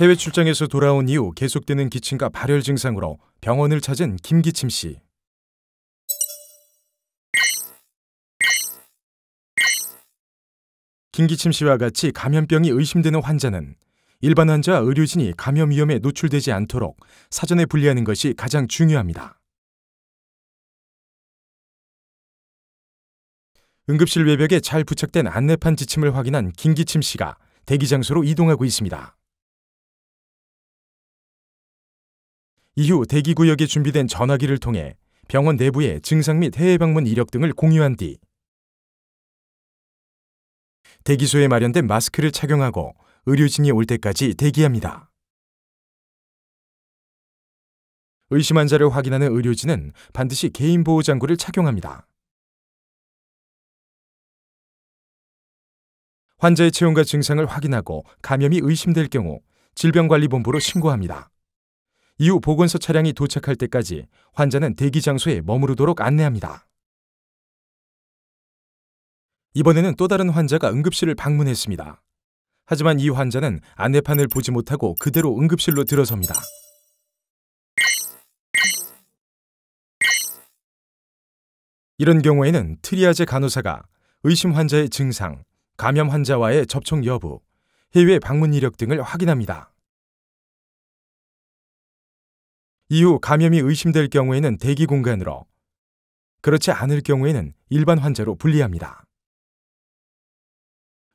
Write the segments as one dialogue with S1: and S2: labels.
S1: 해외 출장에서 돌아온 이후 계속되는 기침과 발열 증상으로 병원을 찾은 김기침 씨. 김기침 씨와 같이 감염병이 의심되는 환자는 일반 환자 의료진이 감염 위험에 노출되지 않도록 사전에 분리하는 것이 가장 중요합니다. 응급실 외벽에 잘 부착된 안내판 지침을 확인한 김기침 씨가 대기 장소로 이동하고 있습니다. 이후 대기구역에 준비된 전화기를 통해 병원 내부의 증상 및 해외 방문 이력 등을 공유한 뒤 대기소에 마련된 마스크를 착용하고 의료진이 올 때까지 대기합니다. 의심 환자를 확인하는 의료진은 반드시 개인 보호 장구를 착용합니다. 환자의 체온과 증상을 확인하고 감염이 의심될 경우 질병관리본부로 신고합니다. 이후 보건소 차량이 도착할 때까지 환자는 대기 장소에 머무르도록 안내합니다. 이번에는 또 다른 환자가 응급실을 방문했습니다. 하지만 이 환자는 안내판을 보지 못하고 그대로 응급실로 들어섭니다. 이런 경우에는 트리아제 간호사가 의심 환자의 증상, 감염 환자와의 접촉 여부, 해외 방문 이력 등을 확인합니다. 이후 감염이 의심될 경우에는 대기 공간으로, 그렇지 않을 경우에는 일반 환자로 분리합니다.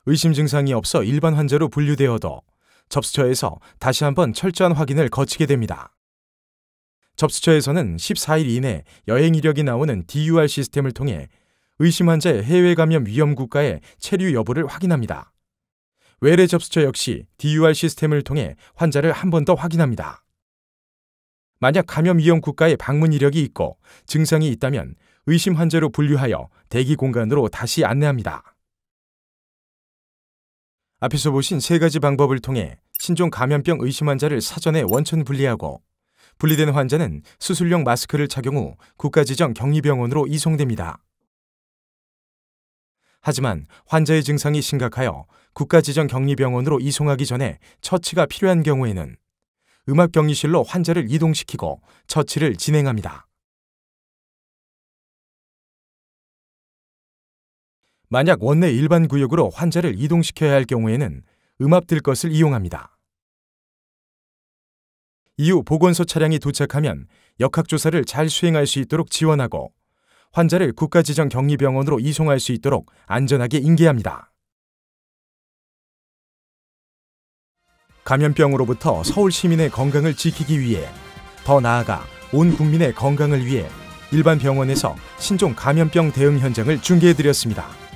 S1: 의심 증상이 없어 일반 환자로 분류되어도 접수처에서 다시 한번 철저한 확인을 거치게 됩니다. 접수처에서는 14일 이내 여행 이력이 나오는 DUR 시스템을 통해 의심 환자의 해외 감염 위험 국가의 체류 여부를 확인합니다. 외래 접수처 역시 DUR 시스템을 통해 환자를 한 번 더 확인합니다. 만약 감염 위험 국가에 방문 이력이 있고 증상이 있다면 의심 환자로 분류하여 대기 공간으로 다시 안내합니다. 앞에서 보신 세 가지 방법을 통해 신종 감염병 의심 환자를 사전에 원천 분리하고 분리된 환자는 수술용 마스크를 착용 후 국가 지정 격리병원으로 이송됩니다. 하지만 환자의 증상이 심각하여 국가 지정 격리병원으로 이송하기 전에 처치가 필요한 경우에는 음압격리실로 환자를 이동시키고 처치를 진행합니다. 만약 원내 일반 구역으로 환자를 이동시켜야 할 경우에는 음압들 것을 이용합니다. 이후 보건소 차량이 도착하면 역학조사를 잘 수행할 수 있도록 지원하고 환자를 국가지정 격리병원으로 이송할 수 있도록 안전하게 인계합니다. 감염병으로부터 서울 시민의 건강을 지키기 위해 더 나아가 온 국민의 건강을 위해 일반 병원에서 신종 감염병 대응 현장을 중계해드렸습니다.